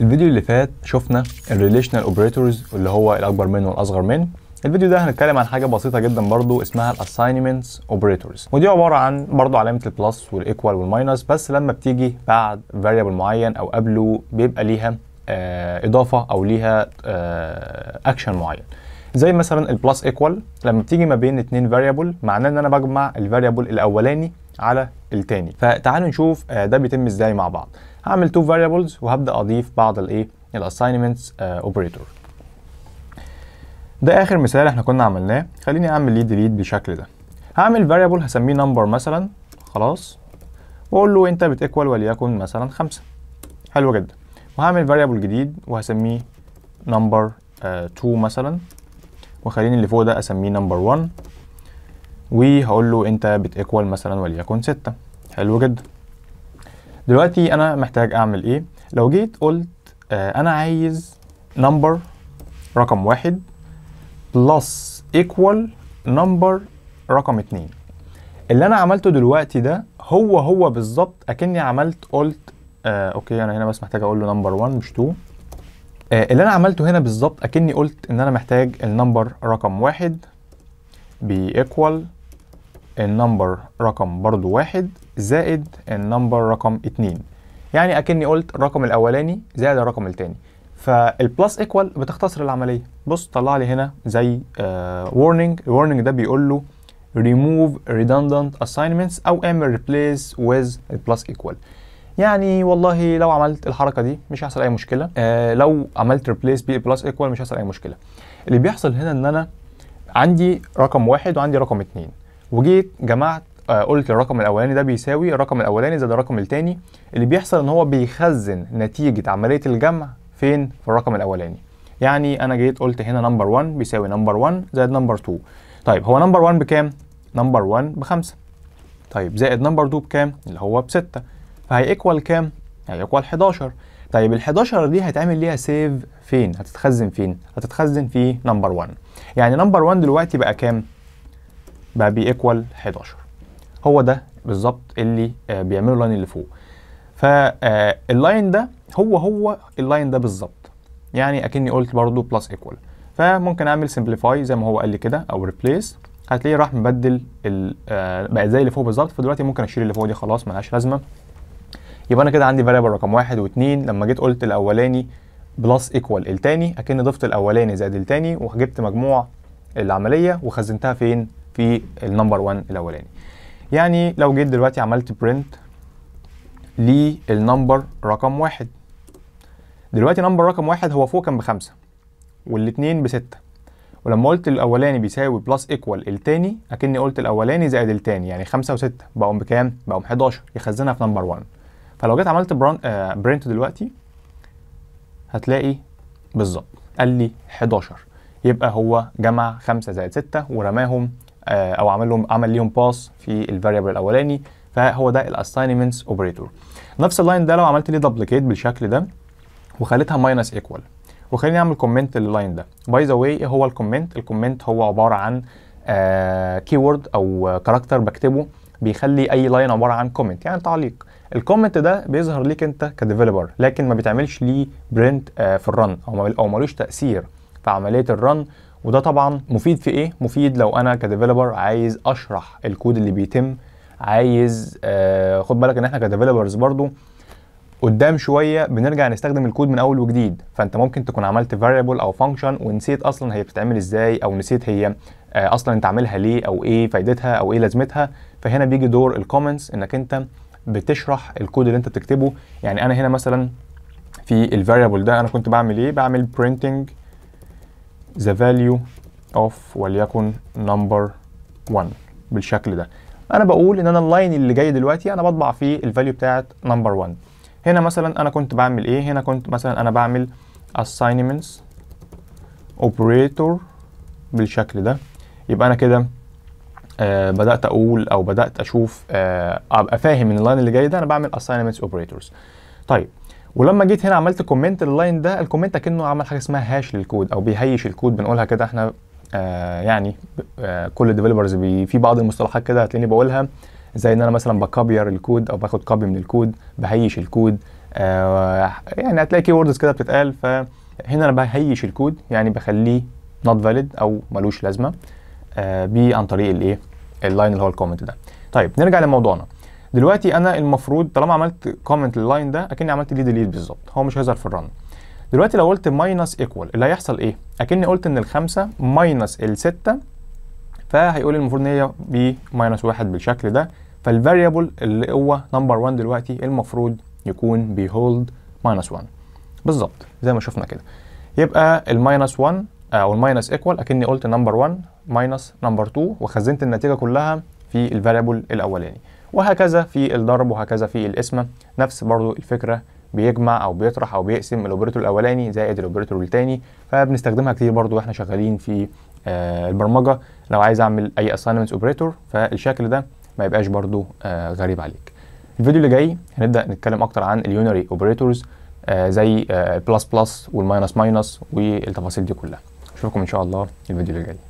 الفيديو اللي فات شفنا الريليشنال اوبريتورز اللي هو الاكبر من والاصغر من الفيديو ده هنتكلم عن حاجه بسيطه جدا برضو اسمها الاساينمنتس اوبريتورز ودي عباره عن برضو علامه البلس والايكوال والماينس بس لما بتيجي بعد فاريبل معين او قبله بيبقى ليها آه اضافه او ليها آه اكشن معين زي مثلا البلس ايكوال لما بتيجي ما بين اتنين فاريبل معناه ان انا بجمع الفاريبل الاولاني على التاني فتعالوا نشوف آه، ده بيتم ازاي مع بعض هعمل تو variables وهبدا اضيف بعض الايه الاساينمنتس اوبريتور آه، ده اخر مثال احنا كنا عملناه خليني اعمل ليه ديليت بالشكل ده هعمل variable هسميه number مثلا خلاص واقول له انت بتيكوال وليكن مثلا خمسة حلو جدا وهعمل variable جديد وهسميه number 2 آه، مثلا وخليني اللي فوق ده اسميه number 1 وهقول له انت بتيكوال مثلا وليكن 6 حلو جدا دلوقتي انا محتاج اعمل ايه لو جيت قلت آه انا عايز نمبر رقم واحد بلس ايكوال نمبر رقم اتنين اللي انا عملته دلوقتي ده هو هو بالظبط اكني عملت قلت آه اوكي انا هنا بس محتاج اقول له نمبر 1 مش 2 آه اللي انا عملته هنا بالظبط اكني قلت ان انا محتاج النمبر رقم واحد بيكوال النمبر رقم برضو واحد زائد النمبر رقم اتنين يعني اكني قلت الرقم الاولاني زائد الرقم التاني فالبلس ايكوال بتختصر العمليه بص طلع لي هنا زي آه، warning الورنينج ده بيقول له remove redundant assignments او اعمل replace with plus equal يعني والله لو عملت الحركه دي مش هيحصل اي مشكله آه لو عملت replace بالبلس equal مش هيحصل اي مشكله اللي بيحصل هنا ان انا عندي رقم واحد وعندي رقم اتنين وجيت جمعت آه، قلت الرقم الاولاني ده بيساوي الرقم الاولاني زائد الرقم الثاني اللي بيحصل ان هو بيخزن نتيجه عمليه الجمع فين في الرقم الاولاني يعني انا جيت قلت هنا نمبر 1 بيساوي نمبر 1 زائد نمبر 2 طيب هو نمبر 1 بكام نمبر 1 ب5 طيب زائد نمبر 2 بكام اللي هو ب6 فهيكوال كام هيكوال 11 طيب ال 11 دي هيتعمل ليها سيف فين هتتخزن فين هتتخزن في نمبر 1 يعني نمبر 1 دلوقتي بقى كام بقى بي ايكوال 11 هو ده بالظبط اللي آه، بيعمله اللاين اللي فوق فاللاين آه، ده هو هو اللاين ده بالظبط يعني اكني قلت برضو بلس ايكوال فممكن اعمل سمبليفاي زي ما هو قال لي كده او ريبليس هتلاقيه راح مبدل آه، بقى زي اللي فوق بالظبط فدلوقتي ممكن اشيل اللي فوق دي خلاص ملهاش لازمه يبقى انا كده عندي فاريبل رقم واحد واثنين لما جيت قلت الاولاني بلس ايكوال التاني اكني ضفت الاولاني زائد التاني وجبت مجموع العمليه وخزنتها فين في النمبر 1 الاولاني يعني لو جيت دلوقتي عملت برنت للنمبر رقم واحد دلوقتي نمبر رقم واحد هو فوق كان بخمسة والاتنين بستة ولما قلت الاولاني بيساوي بلس ايكوال التاني اكني قلت الاولاني زائد التاني يعني خمسة وستة بقوا بكام؟ بقوا 11 يخزنها في نمبر 1 فلو جيت عملت برنت آه، دلوقتي هتلاقي بالظبط قال لي 11 يبقى هو جمع 5 زائد 6 ورماهم آه، او عمل لهم عمل ليهم باس في الفاريبل الاولاني فهو ده الاساينمنتس اوبريتور نفس اللاين ده لو عملت ليه دبليكيت بالشكل ده وخليتها ماينس ايكوال وخليني اعمل كومنت لللاين ده باي ذا واي ايه هو الكومنت الكومنت هو عباره عن كيورد آه، او كاركتر بكتبه بيخلي اي لاين عباره عن كومنت يعني تعليق الكومنت ده بيظهر ليك انت كديفيلوبر لكن ما بيتعملش ليه برنت آه، في الرن او او ملوش تاثير في عمليه الرن وده طبعا مفيد في ايه مفيد لو انا كديفيلوبر عايز اشرح الكود اللي بيتم عايز آه خد بالك ان احنا كديفيلوبرز برضو قدام شويه بنرجع نستخدم الكود من اول وجديد فانت ممكن تكون عملت فاريبل او فانكشن ونسيت اصلا هي بتتعمل ازاي او نسيت هي آه اصلا انت عاملها ليه او ايه فايدتها او ايه لازمتها فهنا بيجي دور الكومنتس انك انت بتشرح الكود اللي انت بتكتبه يعني انا هنا مثلا في الفاريبل ده انا كنت بعمل ايه بعمل printing the value of وليكن number 1 بالشكل ده انا بقول ان انا اللاين اللي جاي دلوقتي انا بطبع فيه الفاليو بتاعت نمبر 1 هنا مثلا انا كنت بعمل ايه هنا كنت مثلا انا بعمل assignments operator بالشكل ده يبقى انا كده آه بدات اقول او بدات اشوف آه ابقى فاهم ان اللاين اللي جاي ده انا بعمل assignments operators طيب ولما جيت هنا عملت كومنت لللاين ده الكومنت اكنه عمل حاجه اسمها هاش للكود او بيهيش الكود بنقولها كده احنا آه يعني آه كل الديفلوبرز في بعض المصطلحات كده هتلاقيني بقولها زي ان انا مثلا بكابير الكود او باخد كوبي من الكود بهيش الكود آه يعني هتلاقي كي ووردز كده بتتقال فهنا انا بهيش الكود يعني بخليه نوت فاليد او ملوش لازمه آه عن طريق الايه اللاين اللي هو الكومنت ده طيب نرجع لموضوعنا دلوقتي انا المفروض طالما عملت كومنت لللاين ده اكني عملت ليه ديليت بالظبط هو مش هيظهر في الرن دلوقتي لو قلت ماينس ايكوال اللي هيحصل ايه اكني قلت ان الخمسه ماينس السته فهيقول لي المفروض ان هي ب ماينس واحد بالشكل ده فالفاريبل اللي هو نمبر 1 دلوقتي المفروض يكون بيهولد ماينس 1 بالظبط زي ما شفنا كده يبقى الماينس آه، 1 او الماينس ايكوال اكني قلت نمبر 1 ماينس نمبر 2 وخزنت النتيجه كلها في الفاريبل الاولاني وهكذا في الضرب وهكذا في القسمة نفس برضو الفكرة بيجمع او بيطرح او بيقسم الاوبريتور الاولاني زائد الاوبريتور الثاني فبنستخدمها كتير برضو واحنا شغالين في آه البرمجه لو عايز اعمل اي assignment اوبريتور فالشكل ده ما يبقاش برضو آه غريب عليك الفيديو اللي جاي هنبدا نتكلم اكتر عن اليونري اوبريتورز آه زي البلس بلس والماينس ماينس والتفاصيل دي كلها اشوفكم ان شاء الله الفيديو اللي جاي